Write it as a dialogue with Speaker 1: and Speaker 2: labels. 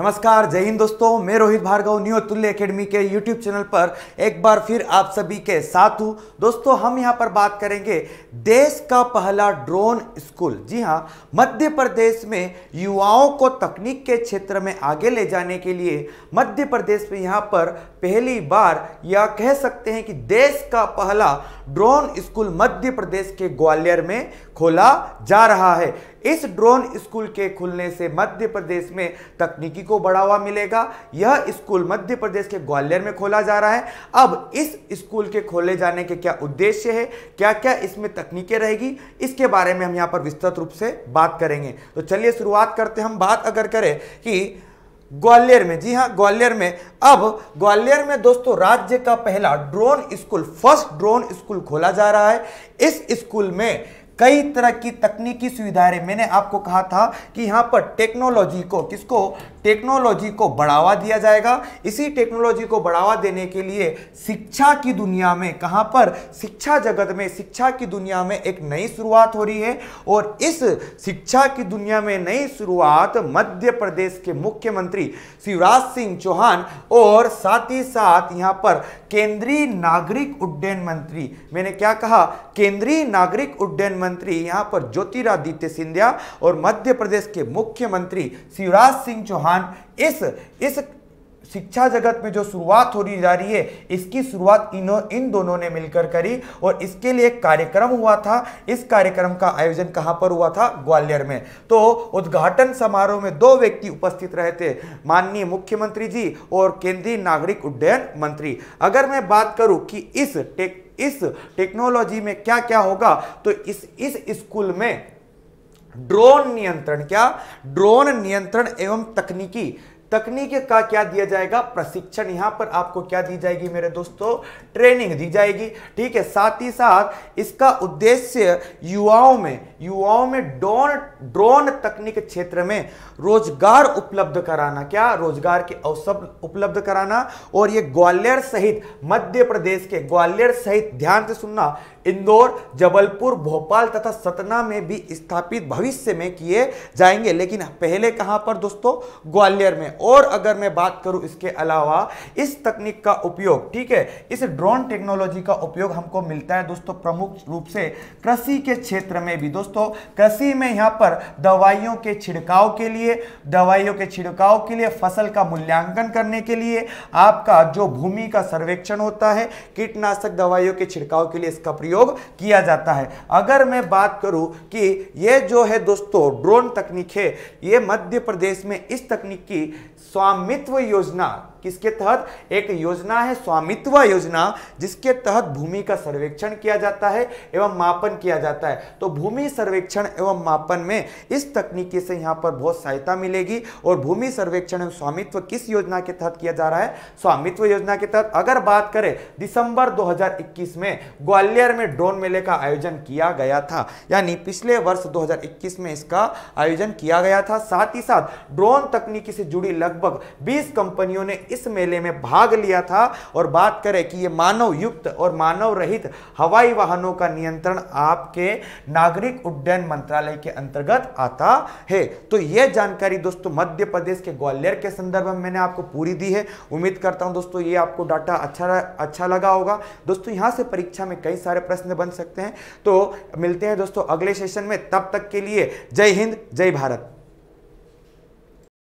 Speaker 1: नमस्कार जय हिंद दोस्तों मैं रोहित भार्गव न्यू तुल्य एकेडमी के यूट्यूब चैनल पर एक बार फिर आप सभी के साथ हूँ दोस्तों हम यहाँ पर बात करेंगे देश का पहला ड्रोन स्कूल जी हाँ मध्य प्रदेश में युवाओं को तकनीक के क्षेत्र में आगे ले जाने के लिए मध्य प्रदेश में यहाँ पर पहली बार यह कह सकते हैं कि देश का पहला ड्रोन स्कूल मध्य प्रदेश के ग्वालियर में खोला जा रहा है इस ड्रोन स्कूल के खुलने से मध्य प्रदेश में तकनीकी को बढ़ावा मिलेगा यह स्कूल मध्य प्रदेश के ग्वालियर में खोला जा रहा है अब इस स्कूल के खोले जाने के क्या उद्देश्य है क्या क्या इसमें तकनीकें रहेगी इसके बारे में हम यहाँ पर विस्तृत रूप से बात करेंगे तो चलिए शुरुआत करते हम बात अगर करें कि ग्वालियर में जी हाँ ग्वालियर में अब ग्वालियर में दोस्तों राज्य का पहला drone school first drone school खोला जा रहा है इस स्कूल में कई तरह की तकनीकी सुविधाएं मैंने आपको कहा था कि यहाँ पर टेक्नोलॉजी को किसको टेक्नोलॉजी को बढ़ावा दिया जाएगा इसी टेक्नोलॉजी को बढ़ावा देने के लिए शिक्षा की दुनिया में कहाँ पर शिक्षा जगत में शिक्षा की दुनिया में एक नई शुरुआत हो रही है और इस शिक्षा की दुनिया में नई शुरुआत मध्य प्रदेश के मुख्यमंत्री शिवराज सिंह चौहान और साथ ही साथ यहाँ पर केंद्रीय नागरिक उड्डयन मंत्री मैंने क्या कहा केंद्रीय नागरिक उड्डयन मंत्री मुख्यमंत्री यहां पर ज्योतिरादित्य सिंधिया और मध्य प्रदेश के मुख्यमंत्री शिवराज सिंह चौहान इस इस शिक्षा जगत में जो शुरुआत होने जा रही है इसकी शुरुआत इनो इन दोनों ने मिलकर करी और इसके लिए एक कार्यक्रम हुआ था इस कार्यक्रम का आयोजन कहां पर हुआ था ग्वालियर में तो उद्घाटन समारोह में दो व्यक्ति उपस्थित रहे थे माननीय मुख्यमंत्री जी और केंद्रीय नागरिक उड्डयन मंत्री अगर मैं बात करूं कि इस टेक इस टेक्नोलॉजी में क्या क्या होगा तो इस इस स्कूल में ड्रोन नियंत्रण क्या ड्रोन नियंत्रण एवं तकनीकी तकनीक का क्या दिया जाएगा प्रशिक्षण यहाँ पर आपको क्या दी जाएगी मेरे दोस्तों ट्रेनिंग दी जाएगी ठीक है साथ ही साथ इसका उद्देश्य युवाओं में युवाओं में ड्रोन ड्रोन तकनीक क्षेत्र में रोजगार उपलब्ध कराना क्या रोजगार के अवसर उपलब्ध कराना और ये ग्वालियर सहित मध्य प्रदेश के ग्वालियर सहित ध्यान से सुनना इंदौर जबलपुर भोपाल तथा सतना में भी स्थापित भविष्य में किए जाएंगे लेकिन पहले कहां पर दोस्तों ग्वालियर में और अगर मैं बात करूं इसके अलावा इस तकनीक का उपयोग ठीक है इस ड्रोन टेक्नोलॉजी का उपयोग हमको मिलता है दोस्तों प्रमुख रूप से कृषि के क्षेत्र में भी दोस्तों कृषि में यहाँ पर दवाइयों के छिड़काव के लिए दवाइयों के छिड़काव के लिए फसल का मूल्यांकन करने के लिए आपका जो भूमि का सर्वेक्षण होता है कीटनाशक दवाइयों के छिड़काव के लिए इसका प्रयोग किया जाता है अगर मैं बात करूं कि ये जो है दोस्तों ड्रोन तकनीक है ये मध्य प्रदेश में इस तकनीक की स्वामित्व योजना किसके तहत एक योजना है स्वामित्व योजना जिसके तहत भूमि का सर्वेक्षण किया जाता है एवं मापन किया जाता है तो भूमि सर्वेक्षण एवं मापन में इस तकनीकी से यहाँ पर बहुत सहायता मिलेगी और भूमि सर्वेक्षण एवं स्वामित्व किस योजना के तहत किया जा रहा है स्वामित्व योजना के तहत अगर बात करें दिसंबर दो में ग्वालियर में ड्रोन मेले का आयोजन किया गया था यानी पिछले वर्ष दो में इसका आयोजन किया गया था साथ ही साथ ड्रोन तकनीकी से जुड़ी लगभग 20 कंपनियों ने इस मेले में भाग लिया था और बात करें कि ये मानव युक्त और मानव रहित हवाई वाहनों का नियंत्रण आपके नागरिक उड्डयन मंत्रालय के अंतर्गत आता है तो यह जानकारी दोस्तों मध्य प्रदेश के ग्वालियर के संदर्भ में मैंने आपको पूरी दी है उम्मीद करता हूं दोस्तों ये आपको डाटा अच्छा अच्छा लगा होगा दोस्तों यहां से परीक्षा में कई सारे प्रश्न बन सकते हैं तो मिलते हैं दोस्तों अगले सेशन में तब तक के लिए जय हिंद जय भारत